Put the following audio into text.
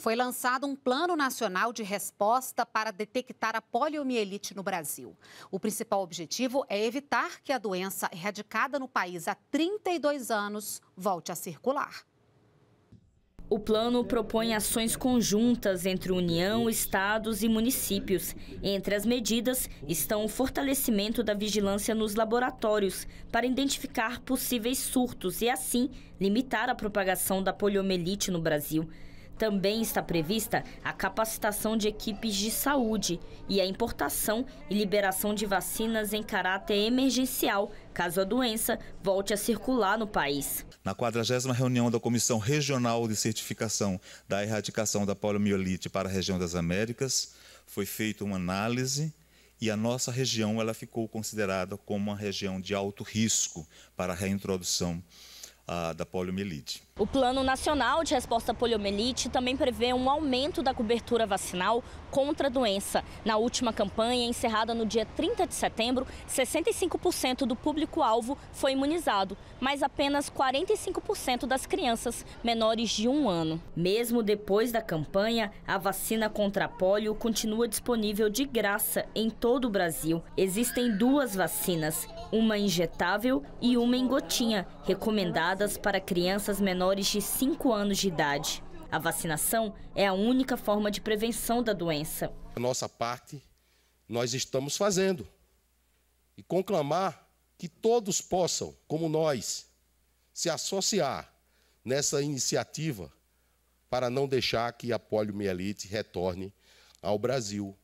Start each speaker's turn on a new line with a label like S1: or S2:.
S1: foi lançado um Plano Nacional de Resposta para detectar a poliomielite no Brasil. O principal objetivo é evitar que a doença erradicada no país há 32 anos volte a circular.
S2: O plano propõe ações conjuntas entre União, estados e municípios. Entre as medidas estão o fortalecimento da vigilância nos laboratórios para identificar possíveis surtos e, assim, limitar a propagação da poliomielite no Brasil. Também está prevista a capacitação de equipes de saúde e a importação e liberação de vacinas em caráter emergencial, caso a doença volte a circular no país.
S3: Na 40 reunião da Comissão Regional de Certificação da Erradicação da Poliomielite para a região das Américas, foi feita uma análise e a nossa região ela ficou considerada como uma região de alto risco para a reintrodução ah, da poliomielite.
S2: O Plano Nacional de Resposta à Poliomielite também prevê um aumento da cobertura vacinal contra a doença. Na última campanha, encerrada no dia 30 de setembro, 65% do público-alvo foi imunizado, mas apenas 45% das crianças menores de um ano. Mesmo depois da campanha, a vacina contra a polio continua disponível de graça em todo o Brasil. Existem duas vacinas, uma injetável e uma em gotinha, recomendadas para crianças menores menores de 5 anos de idade. A vacinação é a única forma de prevenção da doença.
S4: A nossa parte nós estamos fazendo e conclamar que todos possam, como nós, se associar nessa iniciativa para não deixar que a poliomielite retorne ao Brasil.